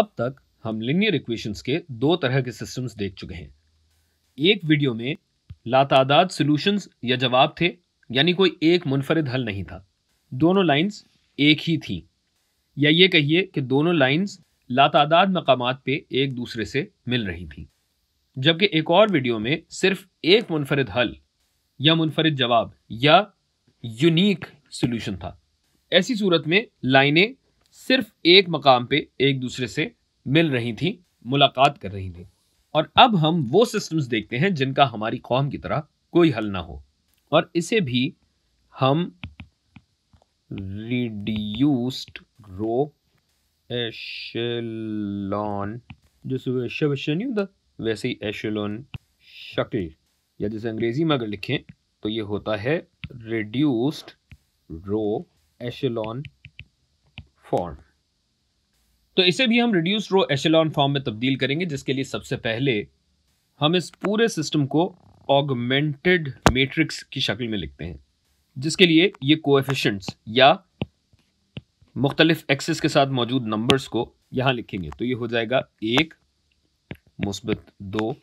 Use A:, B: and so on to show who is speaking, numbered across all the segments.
A: अब तक हम लिनियर इक्वेशंस के दो तरह के सिस्टम्स देख चुके हैं एक वीडियो में लातादाद सॉल्यूशंस या जवाब थे यानी कोई एक मुनफरद हल नहीं था दोनों लाइंस एक ही थी या ये कहिए कि दोनों लाइंस लातादाद मकाम पे एक दूसरे से मिल रही थी जबकि एक और वीडियो में सिर्फ एक मुनफरद हल या मुनफरद जवाब या यूनिक सोल्यूशन था ऐसी सूरत में लाइनें सिर्फ एक मकाम पे एक दूसरे से मिल रही थी मुलाकात कर रही थी और अब हम वो सिस्टम्स देखते हैं जिनका हमारी कौम की तरह कोई हल ना हो और इसे भी हम रिड्यूस्ड रो एशलॉन जो शवशन नहीं होता वैसे ही एशलॉन शक्ल या जैसे अंग्रेजी में अगर लिखें तो ये होता है रिड्यूस्ड रो एशलॉन फॉर्म तो इसे भी हम रिड्यूस रो एशेलॉन फॉर्म में तब्दील करेंगे जिसके लिए सबसे पहले हम इस पूरे सिस्टम को ऑगमेंटेड मैट्रिक्स की शक्ल में लिखते हैं जिसके लिए ये कोएफिशिएंट्स या मुख्तलिफ एक्सेस के साथ मौजूद नंबर्स को यहाँ लिखेंगे तो ये हो जाएगा एक मुस्बत दो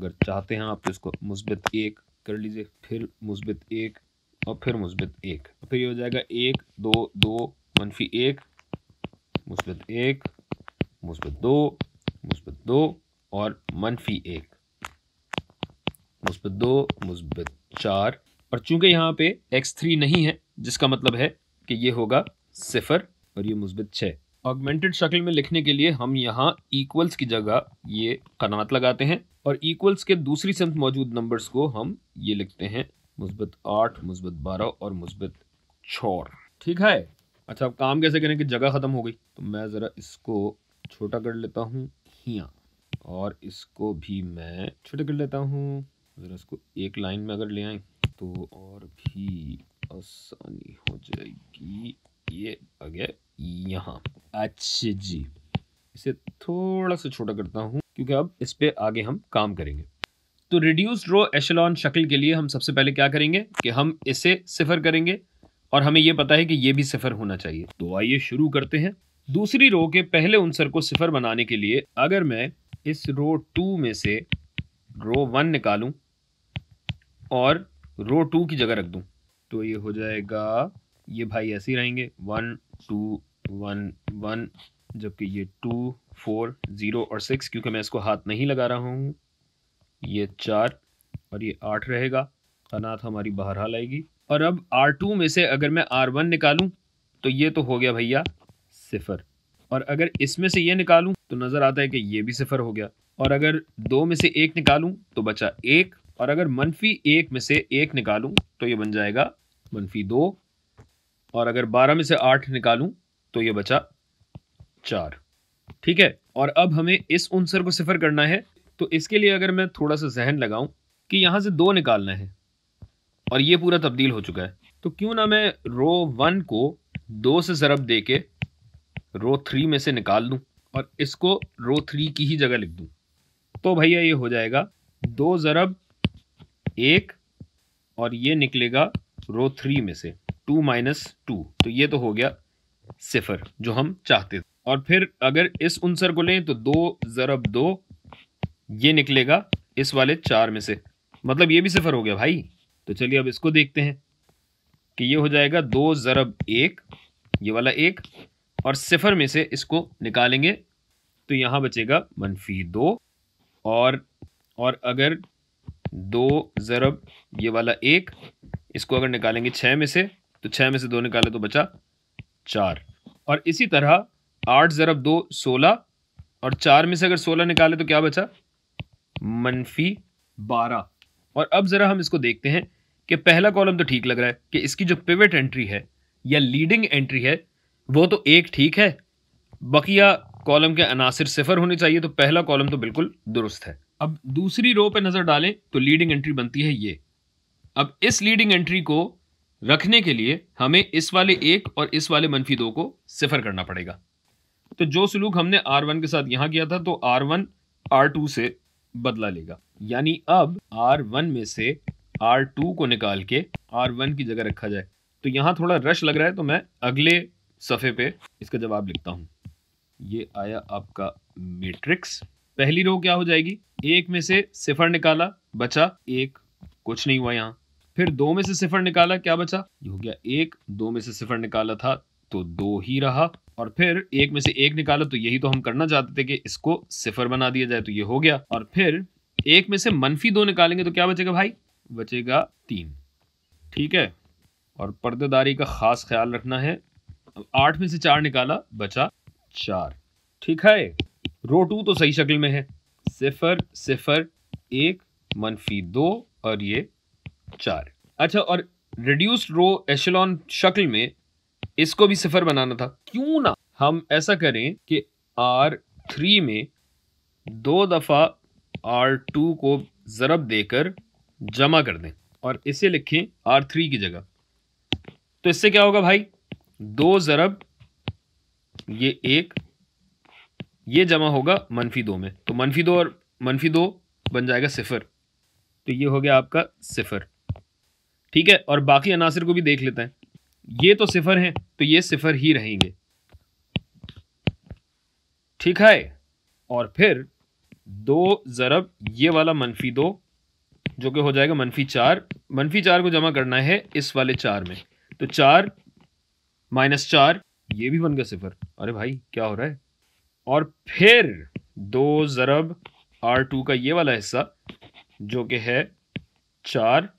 A: अगर चाहते हैं आप तो इसको मुस्बत एक कर लीजिए फिर मुस्बत एक और फिर मुस्बत एक फिर तो ये हो जाएगा एक दो दो मनफी एक मुस्बत एक मुस्बत दो मुस्बत दो और मनफी एक मुस्बत दो मुस्बत चार और चूंकि यहाँ पे एक्स थ्री नहीं है जिसका मतलब है कि ये होगा सिफर और ये मुस्बत छः ऑगमेंटेड शक्ल में लिखने के लिए हम यहाँ इक्वल्स की जगह ये कनात लगाते हैं और इक्वल्स के दूसरी संत मौजूद नंबर्स को हम ये लिखते हैं मुस्बत आठ मुस्बत बारह और मुस्बत छोर ठीक है अच्छा अब काम कैसे करें कि जगह ख़त्म हो गई तो मैं ज़रा इसको छोटा कर लेता हूँ हिया और इसको भी मैं छोटा कर लेता हूँ ज़रा इसको एक लाइन में अगर ले आए तो और भी आसानी हो जाएगी ये आ गया यहाँ अच्छा जी इसे थोड़ा सा छोटा करता हूँ क्योंकि अब इस पर आगे हम काम करेंगे तो रिड्यूस रो एशलॉन शक्ल के लिए हम सबसे पहले क्या करेंगे कि हम इसे सिफर करेंगे और हमें यह पता है कि ये भी सिफर होना चाहिए तो आइए शुरू करते हैं दूसरी रो के पहले उनसर को सिफर बनाने के लिए अगर मैं इस रो टू में से रो वन निकालूं और रो टू की जगह रख दूं तो ये हो जाएगा ये भाई ऐसे ही रहेंगे वन टू वन वन जबकि ये टू फोर ज़ीरो और सिक्स क्योंकि मैं इसको हाथ नहीं लगा रहा हूँ ये चार और ये आठ रहेगा अनाथ हमारी बहरहाल आएगी और अब आर टू में से अगर मैं आर वन तो ये तो हो गया भैया सिफर और अगर इसमें से ये निकालूं तो नज़र आता है कि ये भी सिफर हो गया और अगर दो में से एक निकालूं तो बचा एक और अगर मनफी एक में से एक निकालूं तो ये बन जाएगा मनफी दो और अगर बारह में से आठ निकालूं तो ये बचा चार ठीक है और अब हमें इस उनसर को सिफर करना है तो इसके लिए अगर मैं थोड़ा सा जहन लगाऊं कि यहाँ से दो निकालना है और ये पूरा तब्दील हो चुका है तो क्यों ना मैं रो वन को दो से ज़रब दे के रो थ्री में से निकाल दूं और इसको रो थ्री की ही जगह लिख दूं तो भैया ये हो जाएगा दो ज़रब एक और ये निकलेगा रो थ्री में से टू माइनस टू तो ये तो हो गया सिफर जो हम चाहते थे और फिर अगर इस उनसर को लें तो दो ज़रब दो ये निकलेगा इस वाले चार में से मतलब ये भी सिफर हो गया भाई तो चलिए अब इसको देखते हैं कि ये हो जाएगा दो ज़रब एक ये वाला एक और सिफर में से इसको निकालेंगे तो यहाँ बचेगा मनफी दो और और अगर दो ज़रब ये वाला एक इसको अगर निकालेंगे छः में से तो छः में से दो निकाले तो बचा चार और इसी तरह आठ ज़रब दो सोलह और चार में से अगर सोलह निकाले तो क्या बचा मनफी बारह और अब ज़रा हम इसको देखते हैं कि पहला कॉलम तो ठीक लग रहा है कि इसकी जो पिवट एंट्री है या लीडिंग एंट्री है वो तो एक ठीक है बकिया कॉलम के अनासर सिफर होने चाहिए तो पहला कॉलम तो बिल्कुल दुरुस्त है अब दूसरी रो पे नज़र डालें तो लीडिंग एंट्री बनती है ये अब इस लीडिंग एंट्री को रखने के लिए हमें इस वाले एक और इस वाले मनफी दो को सिफर करना पड़ेगा तो जो सलूक हमने आर वन के साथ यहां किया था तो आर वन आर टू से बदला लेगा यानी अब आर वन में से आर टू को निकाल के आर वन की जगह रखा जाए तो यहाँ थोड़ा रश लग रहा है तो मैं अगले सफ़े पे इसका जवाब लिखता हूँ ये आया आपका मेट्रिक्स पहली रो क्या हो जाएगी एक में से सिफर निकाला बचा एक कुछ नहीं हुआ यहाँ फिर दो में से सिफर निकाला क्या बचा ये हो गया एक दो में से सिफर निकाला था तो दो ही रहा और फिर एक में से एक निकाला तो यही तो हम करना चाहते थे कि इसको सिफर बना दिया जाए तो ये हो गया और फिर एक में से मनफी दो निकालेंगे तो क्या बचेगा भाई बचेगा तीन ठीक है और पर्देदारी का ख़ास ख्याल रखना है आठ में से चार निकाला बचा चार ठीक है रो टू तो सही शक्ल में है सिफर सिफर एक मनफी दो और ये चार अच्छा और रिड्यूस्ड रो एशलॉन शक्ल में इसको भी सिफर बनाना था क्यों ना हम ऐसा करें कि आर थ्री में दो दफ़ा आर टू को ज़रब देकर जमा कर दें और इसे लिखें आर थ्री की जगह तो इससे क्या होगा भाई दो ज़रब ये एक ये जमा होगा मनफी दो में तो मनफी दो और मनफी दो बन जाएगा सिफर तो ये हो गया आपका सिफर ठीक है और बाकी अनासर को भी देख लेते हैं ये तो सिफर हैं तो ये सिफर ही रहेंगे ठीक है और फिर दो ज़रब ये वाला मनफी दो जो कि हो जाएगा मनफी चार मनफी चार को जमा करना है इस वाले चार में तो चार माइनस चार ये भी बन गया सिफर अरे भाई क्या हो रहा है और फिर दो ज़रब आर टू का ये वाला हिस्सा जो कि है चार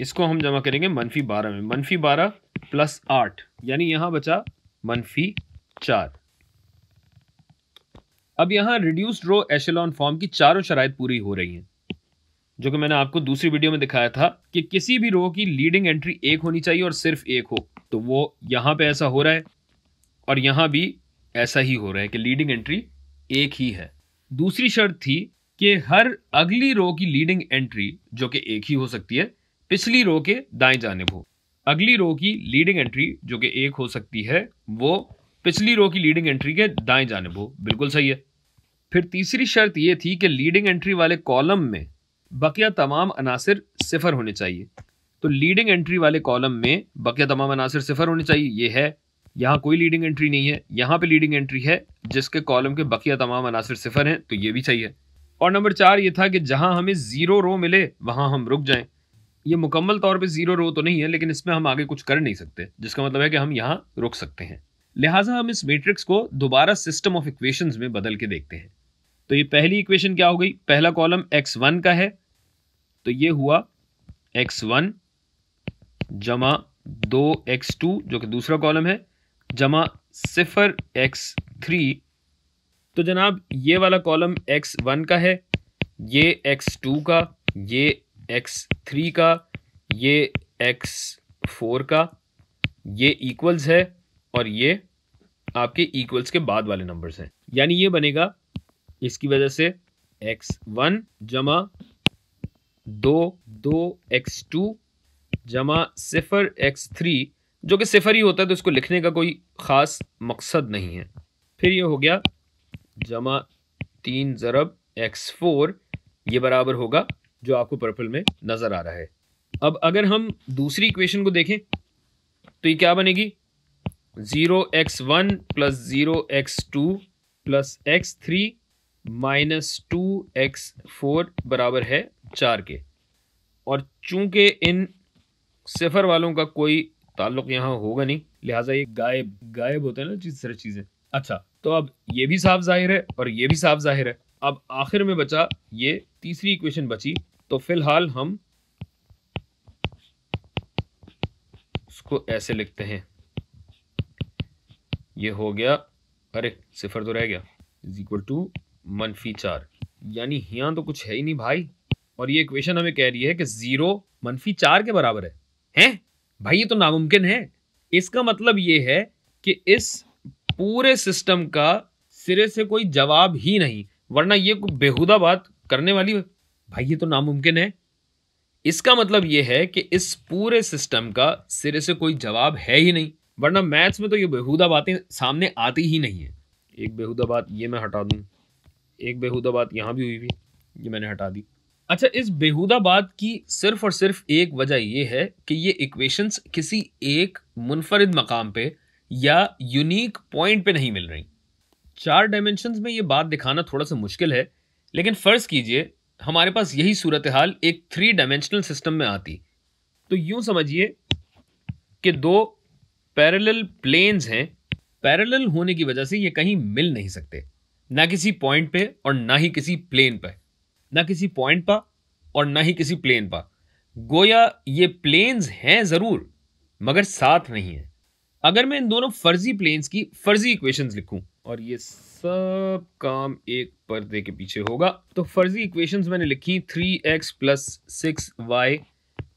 A: इसको हम जमा करेंगे मनफी बारह में मनफी बारह प्लस आठ यानी यहां बचा मनफी चार अब यहां रिड्यूस्ड रो एशेलॉन फॉर्म की चारों शराइ पूरी हो रही हैं जो कि मैंने आपको दूसरी वीडियो में दिखाया था कि किसी भी रो की लीडिंग एंट्री एक होनी चाहिए और सिर्फ एक हो तो वो यहाँ पे ऐसा हो रहा है और यहाँ भी ऐसा ही हो रहा है कि लीडिंग एंट्री एक ही है दूसरी शर्त थी कि हर अगली रो की लीडिंग एंट्री जो कि एक ही हो सकती है पिछली रो के दाएं जानेब हो अगली रो की लीडिंग एंट्री जो कि एक हो सकती है वो पिछली रो की लीडिंग एंट्री के दाएं जानेब हो बिल्कुल सही है फिर तीसरी शर्त ये थी कि लीडिंग एंट्री वाले कॉलम में बकिया तमाम अनासर सिफर होने चाहिए तो लीडिंग एंट्री वाले कॉलम में बकिया तमाम अनासर सिफर होने चाहिए ये है यहाँ कोई लीडिंग एंट्री नहीं है यहाँ पे लीडिंग एंट्री है जिसके कॉलम के बकिया तमाम अनासर सिफर हैं तो ये भी चाहिए और नंबर चार ये था कि जहाँ हमें ज़ीरो रो मिले वहाँ हम रुक जाएँ ये मुकम्मल तौर पर ज़ीरो रो तो नहीं है लेकिन इसमें हम आगे कुछ कर नहीं सकते जिसका मतलब है कि हम यहाँ रुक सकते हैं लिहाजा हम इस मेट्रिक्स को दोबारा सिस्टम ऑफ इक्वेशंस में बदल के देखते हैं तो ये पहली इक्वेशन क्या हो गई पहला कॉलम एक्स वन का है तो ये हुआ एक्स वन जमा दो एक्स टू जो कि दूसरा कॉलम है जमा सिफर एक्स थ्री तो जनाब ये वाला कॉलम एक्स वन का है ये एक्स टू का ये एक्स थ्री का ये एक्स फोर का ये इक्वल्स है और ये आपके इक्वल्स के बाद वाले नंबर्स हैं यानी ये बनेगा इसकी वजह से एक्स वन जमा दो दो एक्स टू जमा सिफर एक्स थ्री जो कि सिफर ही होता है तो इसको लिखने का कोई ख़ास मकसद नहीं है फिर ये हो गया जमा तीन ज़रब एक्स फोर ये बराबर होगा जो आपको पर्पल में नज़र आ रहा है अब अगर हम दूसरी इक्वेशन को देखें तो ये क्या बनेगी zero x one plus zero x two plus x three minus two x four बराबर है चार के और चूंकि इन सिफर वालों का कोई ताल्लुक यहाँ होगा नहीं लिहाजा ये गायब गायब होते हैं ना चीज सारी चीज़ें अच्छा तो अब ये भी साफ जाहिर है और ये भी साफ जाहिर है अब आखिर में बचा ये तीसरी इक्वेशन बची तो फिलहाल हम उसको ऐसे लिखते हैं ये हो गया अरे सिफर तो रह गया इज इक्वल टू मनफी चार यानी यहाँ तो कुछ है ही नहीं भाई और ये इक्वेशन हमें कह रही है कि जीरो मनफी चार के बराबर है हैं भाई ये तो नामुमकिन है इसका मतलब ये है कि इस पूरे सिस्टम का सिरे से कोई जवाब ही नहीं वरना ये कोई बेहुदा बात करने वाली भाई ये तो नामुमकिन है इसका मतलब ये है कि इस पूरे सिस्टम का सिरे से कोई जवाब है ही नहीं वरना मैथ्स में तो ये बेहुदा बातें सामने आती ही नहीं है एक बेहुदा बात ये मैं हटा दूँ एक बेहूदा बात यहाँ भी हुई हुई ये मैंने हटा दी अच्छा इस बेहूदा बात की सिर्फ और सिर्फ एक वजह यह है कि ये इक्वेशंस किसी एक मुनफरद मकाम पे या यूनिक पॉइंट पे नहीं मिल रही चार डायमेंशंस में ये बात दिखाना थोड़ा सा मुश्किल है लेकिन फ़र्ज़ कीजिए हमारे पास यही सूरत हाल एक थ्री डायमेंशनल सिस्टम में आती तो यूं समझिए कि दो पैरेलल प्लेन्स हैं पैरेलल होने की वजह से ये कहीं मिल नहीं सकते ना किसी पॉइंट पे और ना ही किसी प्लेन पे ना किसी पॉइंट पर और ना ही किसी प्लेन पर गोया ये प्लेन्स हैं ज़रूर मगर साथ नहीं है अगर मैं इन दोनों फर्जी प्लेन्स की फर्जी इक्वेशंस लिखूं और ये सब काम एक पर्दे के पीछे होगा तो फर्जी इक्वेशंस मैंने लिखी three x plus six y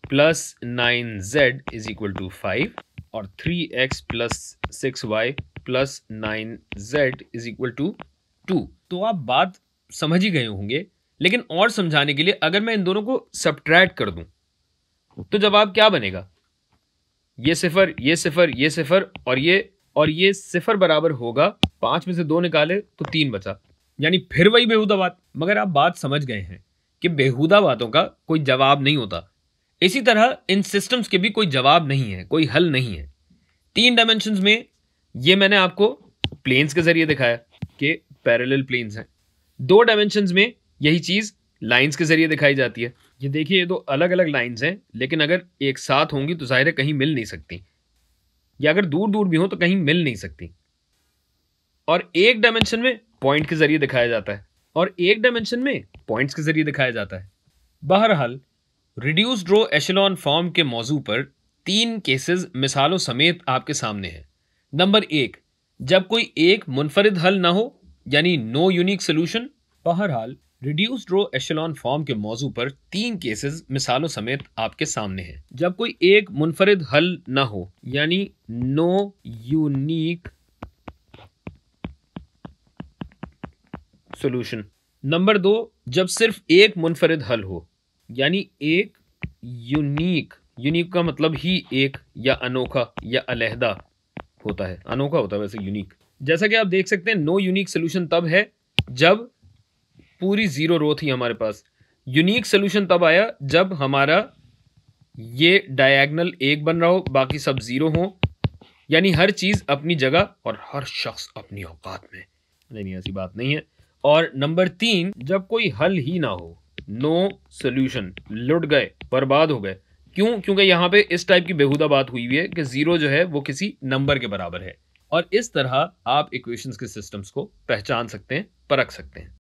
A: plus nine z is equal to five और three x plus six y plus nine z is equal to two तो आप बात समझ ही गए होंगे लेकिन और समझाने के लिए अगर मैं इन दोनों को सब्ट्रैक्ट कर दूं तो जवाब क्या बनेगा ये सिफर ये सिफर ये सिफर और ये और ये सिफर बराबर होगा पांच में से दो निकाले तो तीन बचा यानी फिर वही बेहूदा बात मगर आप बात समझ गए हैं कि बेहूदा बातों का कोई जवाब नहीं होता इसी तरह इन सिस्टम्स के भी कोई जवाब नहीं है कोई हल नहीं है तीन डायमेंशन में ये मैंने आपको प्लेन्स के जरिए दिखाया कि पैरेलल प्लेन्स हैं दो डायमेंशन में यही चीज़ लाइंस के ज़रिए दिखाई जाती है ये देखिए ये तो अलग अलग लाइंस हैं लेकिन अगर एक साथ होंगी तो ज़ाहिर है कहीं मिल नहीं सकती या अगर दूर दूर भी हों तो कहीं मिल नहीं सकती और एक डायमेंशन में पॉइंट के ज़रिए दिखाया जाता है और एक डायमेंशन में पॉइंट्स के ज़रिए दिखाया जाता है बहरहाल रिड्यूस ड्रो एशलॉन फॉर्म के मौजू पर तीन केसेस मिसालों समेत आपके सामने हैं नंबर एक जब कोई एक मुनफरद हल ना हो यानी नो यूनिक सोल्यूशन बहरहाल रिड्यूस रो एशलॉन फॉर्म के मौजू पर तीन केसेस मिसालों समेत आपके सामने हैं जब कोई एक मुनफरद हल ना हो यानी नो यूनिक सोल्यूशन नंबर दो जब सिर्फ एक मुनफरिद हल हो यानी एक यूनिक यूनिक का मतलब ही एक या अनोखा या अलहदा होता है अनोखा होता है वैसे यूनिक जैसा कि आप देख सकते हैं नो यूनिक सोल्यूशन तब है जब पूरी ज़ीरो रो थी हमारे पास यूनिक सोल्यूशन तब आया जब हमारा ये डायगनल एक बन रहा हो बाकी सब ज़ीरो हो यानी हर चीज़ अपनी जगह और हर शख्स अपनी औकात में नहीं ऐसी बात नहीं है और नंबर तीन जब कोई हल ही ना हो नो सोल्यूशन लुट गए बर्बाद हो गए क्यों क्योंकि यहां पे इस टाइप की बेहुदा बात हुई हुई है कि ज़ीरो जो है वो किसी नंबर के बराबर है और इस तरह आप इक्वेशंस के सिस्टम्स को पहचान सकते हैं परख सकते हैं